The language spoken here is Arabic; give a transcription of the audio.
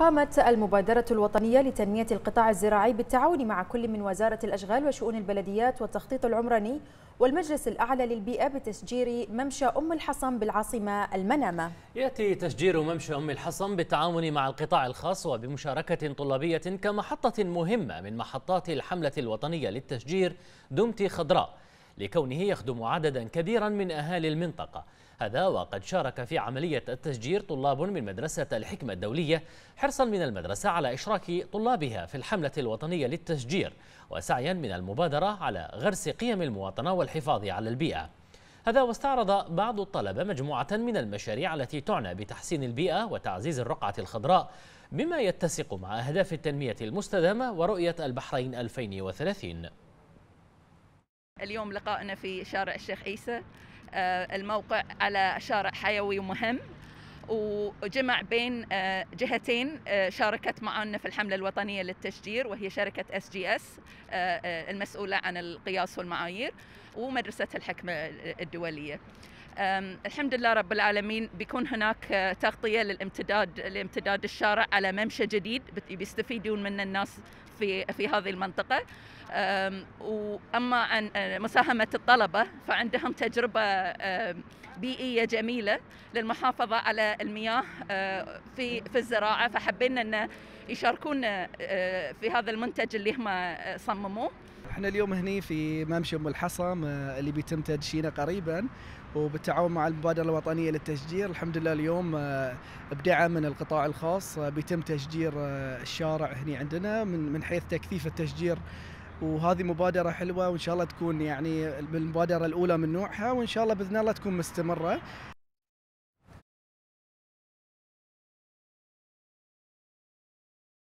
قامت المبادرة الوطنية لتنمية القطاع الزراعي بالتعاون مع كل من وزارة الأشغال وشؤون البلديات والتخطيط العمراني والمجلس الأعلى للبيئة بتشجير ممشى أم الحصن بالعاصمة المنامة يأتي تشجير ممشى أم الحصن بالتعاون مع القطاع الخاص وبمشاركة طلابية كمحطة مهمة من محطات الحملة الوطنية للتشجير دمتي خضراء لكونه يخدم عددا كبيرا من أهالي المنطقة هذا وقد شارك في عملية التسجير طلاب من مدرسة الحكمة الدولية حرصا من المدرسة على إشراك طلابها في الحملة الوطنية للتسجير وسعيا من المبادرة على غرس قيم المواطنة والحفاظ على البيئة هذا واستعرض بعض الطلبة مجموعة من المشاريع التي تعنى بتحسين البيئة وتعزيز الرقعة الخضراء بما يتسق مع أهداف التنمية المستدامة ورؤية البحرين 2030 اليوم لقائنا في شارع الشيخ عيسى آه، الموقع على شارع حيوي مهم وجمع بين آه، جهتين آه، شاركت معنا في الحملة الوطنية للتشجير وهي شركة اس جي اس المسؤولة عن القياس والمعايير ومدرسة الحكمة الدولية الحمد لله رب العالمين بيكون هناك آه، تغطية للامتداد لامتداد الشارع على ممشى جديد بيستفيدون منه الناس في في هذه المنطقة وأما عن آه، مساهمة الطلبة فعندهم تجربة آه، بيئية جميلة للمحافظة على المياه في في الزراعة فحبينا أن يشاركونا في هذا المنتج اللي هم صمموه احنا اليوم هني في ممشى ام الحصم آه، اللي بيتم تدشينه قريبا وبالتعاون مع المبادره الوطنيه للتشجير الحمد لله اليوم آه، بدعم من القطاع الخاص آه، بيتم تشجير الشارع هني عندنا من من حيث تكثيف التشجير وهذه مبادرة حلوة وإن شاء الله تكون يعني المبادرة الأولى من نوعها وإن شاء الله بإذن الله تكون مستمرة